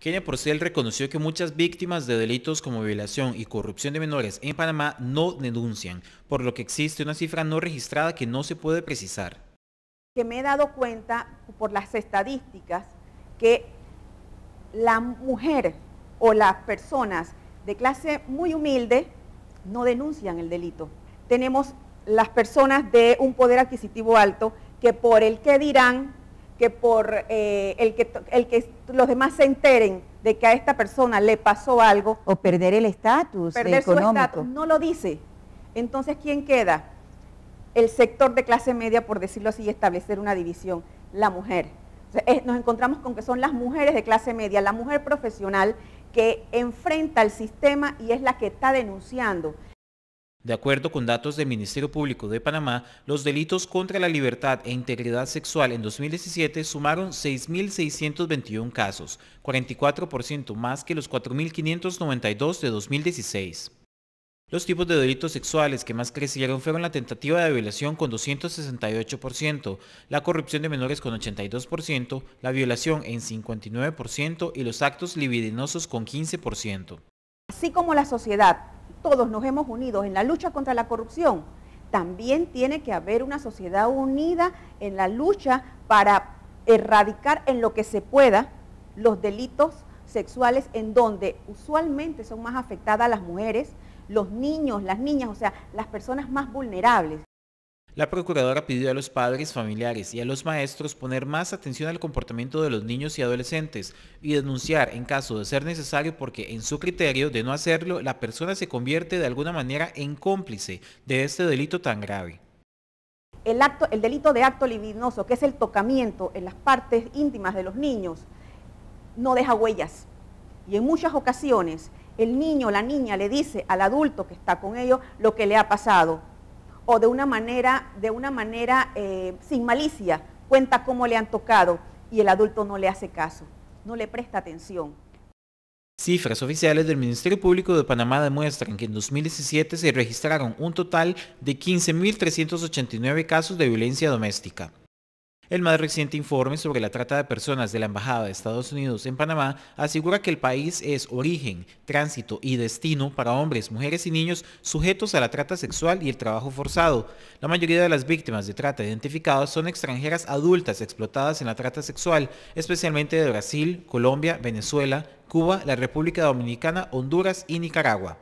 Kenia Porcel reconoció que muchas víctimas de delitos como violación y corrupción de menores en Panamá no denuncian, por lo que existe una cifra no registrada que no se puede precisar. Que me he dado cuenta por las estadísticas que la mujer o las personas de clase muy humilde no denuncian el delito. Tenemos las personas de un poder adquisitivo alto que por el que dirán que por eh, el, que, el que los demás se enteren de que a esta persona le pasó algo. O perder el estatus económico. no lo dice. Entonces, ¿quién queda? El sector de clase media, por decirlo así, establecer una división. La mujer. nos encontramos con que son las mujeres de clase media, la mujer profesional que enfrenta al sistema y es la que está denunciando de acuerdo con datos del Ministerio Público de Panamá, los delitos contra la libertad e integridad sexual en 2017 sumaron 6.621 casos, 44% más que los 4.592 de 2016. Los tipos de delitos sexuales que más crecieron fueron la tentativa de violación con 268%, la corrupción de menores con 82%, la violación en 59% y los actos libidinosos con 15%. Así como la sociedad todos nos hemos unido en la lucha contra la corrupción, también tiene que haber una sociedad unida en la lucha para erradicar en lo que se pueda los delitos sexuales en donde usualmente son más afectadas las mujeres, los niños, las niñas, o sea, las personas más vulnerables. La procuradora pidió a los padres, familiares y a los maestros poner más atención al comportamiento de los niños y adolescentes y denunciar en caso de ser necesario porque en su criterio de no hacerlo la persona se convierte de alguna manera en cómplice de este delito tan grave. El, delito de acto libidinoso, que es el tocamiento en las partes íntimas de los niños, no deja huellas. Y en muchas ocasiones el niño o la niña le dice al adulto que está con ellos lo que le ha pasado o de una manera, de una manera eh, sin malicia, cuenta cómo le han tocado y el adulto no le hace caso, no le presta atención. Cifras oficiales del Ministerio Público de Panamá demuestran que en 2017 se registraron un total de 15.389 casos de violencia doméstica. El más reciente informe sobre la trata de personas de la Embajada de Estados Unidos en Panamá asegura que el país es origen, tránsito y destino para hombres, mujeres y niños sujetos a la trata sexual y el trabajo forzado. La mayoría de las víctimas de trata identificadas son extranjeras adultas explotadas en la trata sexual, especialmente de Brasil, Colombia, Venezuela, Cuba, la República Dominicana, Honduras y Nicaragua.